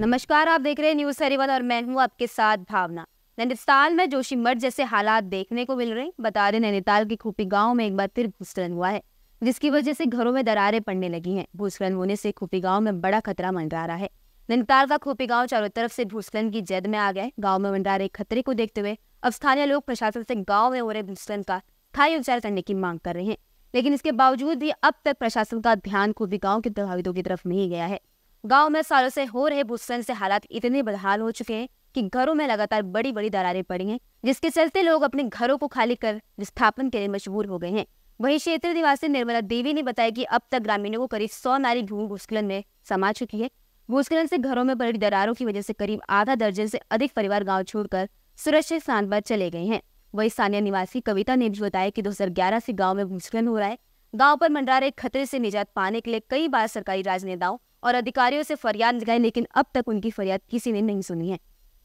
नमस्कार आप देख रहे हैं न्यूज सेरिवन और मैं हूं आपके साथ भावना नैनीताल में जोशी मठ जैसे हालात देखने को मिल रहे बता रहे नैनीताल के खूपी गांव में एक बार फिर भूस्खलन हुआ है जिसकी वजह से घरों में दरारें पड़ने लगी हैं भूस्खलन होने से खूपी गांव में बड़ा खतरा मंडरा रहा है नैनीताल का खूपी गांव चारों तरफ से भूस्खलन की जद में आ गया है गाँव में मंडरा रहे खतरे को देखते हुए अब स्थानीय लोग प्रशासन से गाँव में हो रहे भूस्खलन का स्थायी उपचार करने की मांग कर रहे हैं लेकिन इसके बावजूद भी अब तक प्रशासन का ध्यान खूपी गाँव के प्रभावितों की तरफ नहीं गया है गांव में सालों से हो रहे भूस्खलन से हालात इतने बदहाल हो चुके हैं कि घरों में लगातार बड़ी बड़ी दरारें पड़ी हैं जिसके चलते लोग अपने घरों को खाली कर विस्थापन के लिए मजबूर हो गए हैं वहीं क्षेत्र निवासी निर्मला देवी ने बताया कि अब तक ग्रामीणों को करीब सौ नारी भूमि भूस्खलन में समा चुकी है भूस्खलन से घरों में बड़ी दरारों की वजह से करीब आधा दर्जन से अधिक परिवार गाँव छोड़कर सुरक्षित स्थान पर चले गए हैं वही स्थानीय निवासी कविता ने भी बताया कि 2011 से गांव में भूस्खलन हो रहा है गांव पर मंडरा खतरे से निजात पाने के लिए कई बार सरकारी राजनेताओं और अधिकारियों से फरियाद लगाई लेकिन अब तक उनकी फरियाद किसी ने नहीं सुनी है